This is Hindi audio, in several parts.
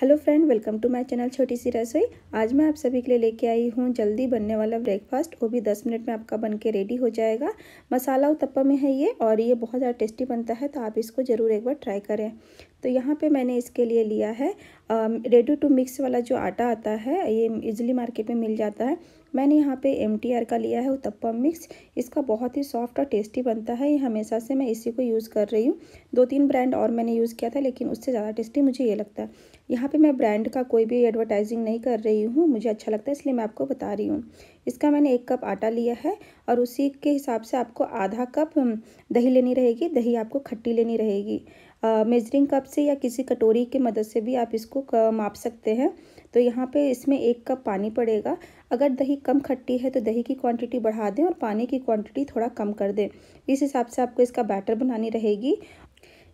hello friend welcome to my channel छोटी सी रसोई आज मैं आप सभी के लिए लेके आई हूँ जल्दी बनने वाला ब्रेकफास्ट वो भी दस मिनट में आपका बन के रेडी हो जाएगा मसाला उत्तपा में है ये और ये बहुत ज़्यादा टेस्टी बनता है तो आप इसको ज़रूर एक बार ट्राई करें तो यहाँ पे मैंने इसके लिए लिया है रेडी टू मिक्स वाला जो आटा आता है ये इजली मार्केट में मिल जाता है मैंने यहाँ पे एम का लिया है उत्तपम मिक्स इसका बहुत ही सॉफ्ट और टेस्टी बनता है ये हमेशा से मैं इसी को यूज़ कर रही हूँ दो तीन ब्रांड और मैंने यूज़ किया था लेकिन उससे ज़्यादा टेस्टी मुझे ये लगता है यहाँ पे मैं ब्रांड का कोई भी एडवर्टाइजिंग नहीं कर रही हूँ मुझे अच्छा लगता है इसलिए मैं आपको बता रही हूँ इसका मैंने एक कप आटा लिया है और उसी के हिसाब से आपको आधा कप दही लेनी रहेगी दही आपको खट्टी लेनी रहेगी मेजरिंग कप से या किसी कटोरी की मदद से भी आप इसको माप सकते हैं तो यहाँ पे इसमें एक कप पानी पड़ेगा अगर दही कम खट्टी है तो दही की क्वांटिटी बढ़ा दें और पानी की क्वांटिटी थोड़ा कम कर दें इस हिसाब से आपको इसका बैटर बनानी रहेगी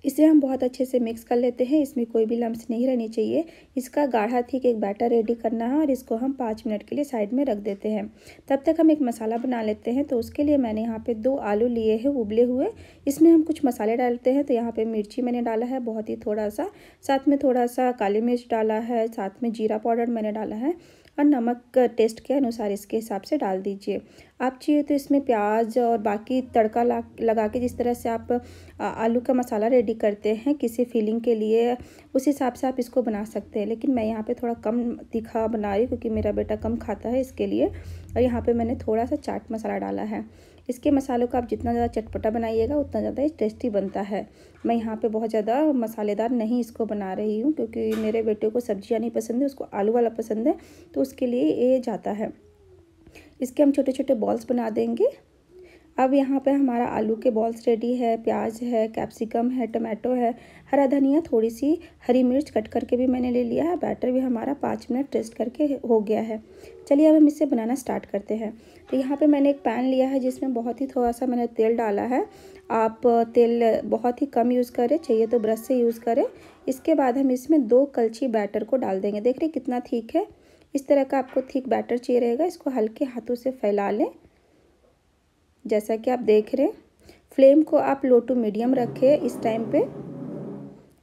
इसे हम बहुत अच्छे से मिक्स कर लेते हैं इसमें कोई भी लम्स नहीं रहनी चाहिए इसका गाढ़ा ठीक एक बैटर रेडी करना है और इसको हम पाँच मिनट के लिए साइड में रख देते हैं तब तक हम एक मसाला बना लेते हैं तो उसके लिए मैंने यहाँ पे दो आलू लिए हैं उबले हुए इसमें हम कुछ मसाले डालते हैं तो यहाँ पर मिर्ची मैंने डाला है बहुत ही थोड़ा सा साथ में थोड़ा सा काली मिर्च डाला है साथ में जीरा पाउडर मैंने डाला है और नमक टेस्ट के अनुसार इसके हिसाब से डाल दीजिए आप चाहिए तो इसमें प्याज और बाकी तड़का ला लगा के जिस तरह से आप आलू का मसाला रेडी करते हैं किसी फीलिंग के लिए उस हिसाब से आप इसको बना सकते हैं लेकिन मैं यहाँ पे थोड़ा कम तीखा बना रही हूँ क्योंकि मेरा बेटा कम खाता है इसके लिए और यहाँ पे मैंने थोड़ा सा चाट मसाला डाला है इसके मसालों का आप जितना ज़्यादा चटपटा बनाइएगा उतना ज़्यादा टेस्टी बनता है मैं यहाँ पे बहुत ज़्यादा मसालेदार नहीं इसको बना रही हूँ क्योंकि मेरे बेटे को सब्जियाँ नहीं पसंद है उसको आलू वाला पसंद है तो उसके लिए ये जाता है इसके हम छोटे छोटे बॉल्स बना देंगे अब यहाँ पे हमारा आलू के बॉल्स रेडी है प्याज है कैप्सिकम है टमाटो है हरा धनिया थोड़ी सी हरी मिर्च कट करके भी मैंने ले लिया है बैटर भी हमारा पाँच मिनट रेस्ट करके हो गया है चलिए अब हम इसे बनाना स्टार्ट करते हैं तो यहाँ पे मैंने एक पैन लिया है जिसमें बहुत ही थोड़ा सा मैंने तेल डाला है आप तेल बहुत ही कम यूज़ करें चाहिए तो ब्रश से यूज़ करें इसके बाद हम इसमें दो कलछी बैटर को डाल देंगे देख रहे कितना ठीक है इस तरह का आपको थिक बैटर चाहिए रहेगा इसको हल्के हाथों से फैला लें जैसा कि आप देख रहे हैं फ्लेम को आप लो टू मीडियम रखें इस टाइम पे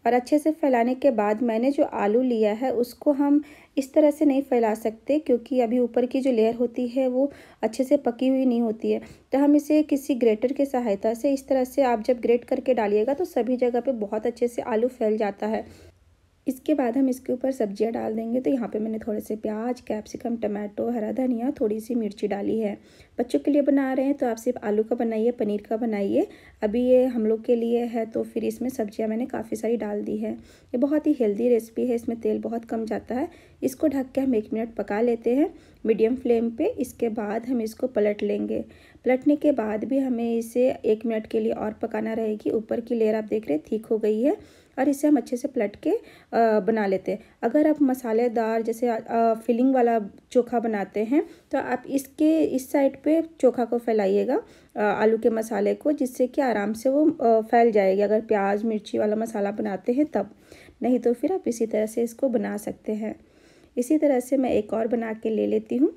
और अच्छे से फैलाने के बाद मैंने जो आलू लिया है उसको हम इस तरह से नहीं फैला सकते क्योंकि अभी ऊपर की जो लेयर होती है वो अच्छे से पकी हुई नहीं होती है तो हम इसे किसी ग्रेटर की सहायता से इस तरह से आप जब ग्रेट करके डालिएगा तो सभी जगह पे बहुत अच्छे से आलू फैल जाता है इसके बाद हम इसके ऊपर सब्ज़ियाँ डाल देंगे तो यहाँ पे मैंने थोड़े से प्याज कैप्सिकम टमाटो हरा धनिया थोड़ी सी मिर्ची डाली है बच्चों के लिए बना रहे हैं तो आप सिर्फ आलू का बनाइए पनीर का बनाइए अभी ये हम लोग के लिए है तो फिर इसमें सब्ज़ियाँ मैंने काफ़ी सारी डाल दी है ये बहुत ही हेल्दी रेसिपी है इसमें तेल बहुत कम जाता है इसको ढक के हम एक मिनट पका लेते हैं मीडियम फ्लेम पर इसके बाद हम इसको पलट लेंगे पलटने के बाद भी हमें इसे एक मिनट के लिए और पकाना रहेगी ऊपर की लेयर आप देख रहे हैं ठीक हो गई है और इसे हम अच्छे से पलट के बना लेते हैं अगर आप मसालेदार जैसे फिलिंग वाला चोखा बनाते हैं तो आप इसके इस साइड पे चोखा को फैलाइएगा आलू के मसाले को जिससे कि आराम से वो फैल जाएगी अगर प्याज मिर्ची वाला मसाला बनाते हैं तब नहीं तो फिर आप इसी तरह से इसको बना सकते हैं इसी तरह से मैं एक और बना के ले लेती हूँ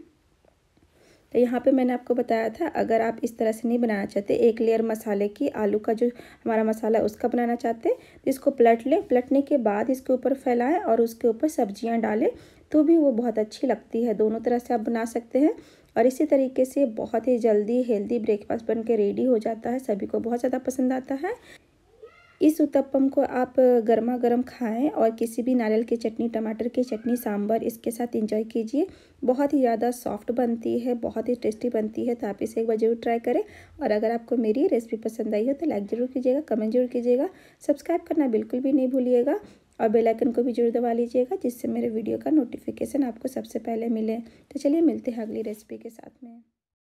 तो यहाँ पे मैंने आपको बताया था अगर आप इस तरह से नहीं बनाना चाहते एक लेयर मसाले की आलू का जो हमारा मसाला है उसका बनाना चाहते तो इसको पलट लें पलटने के बाद इसके ऊपर फैलाएं और उसके ऊपर सब्जियाँ डालें तो भी वो बहुत अच्छी लगती है दोनों तरह से आप बना सकते हैं और इसी तरीके से बहुत ही जल्दी हेल्दी ब्रेकफास्ट बन के रेडी हो जाता है सभी को बहुत ज़्यादा पसंद आता है इस उत्तपम को आप गर्मा गर्म खाएँ और किसी भी नारियल की चटनी टमाटर की चटनी सांभर इसके साथ इंजॉय कीजिए बहुत ही ज़्यादा सॉफ्ट बनती है बहुत ही टेस्टी बनती है तो आप इसे एक बार जरूर ट्राई करें और अगर आपको मेरी रेसिपी पसंद आई हो तो लाइक ज़रूर कीजिएगा कमेंट जरूर कीजिएगा सब्सक्राइब करना बिल्कुल भी नहीं भूलिएगा और बेल आइकन को भी जरूर दबा लीजिएगा जिससे मेरे वीडियो का नोटिफिकेशन आपको सबसे पहले मिले तो चलिए मिलते हैं अगली रेसिपी के साथ में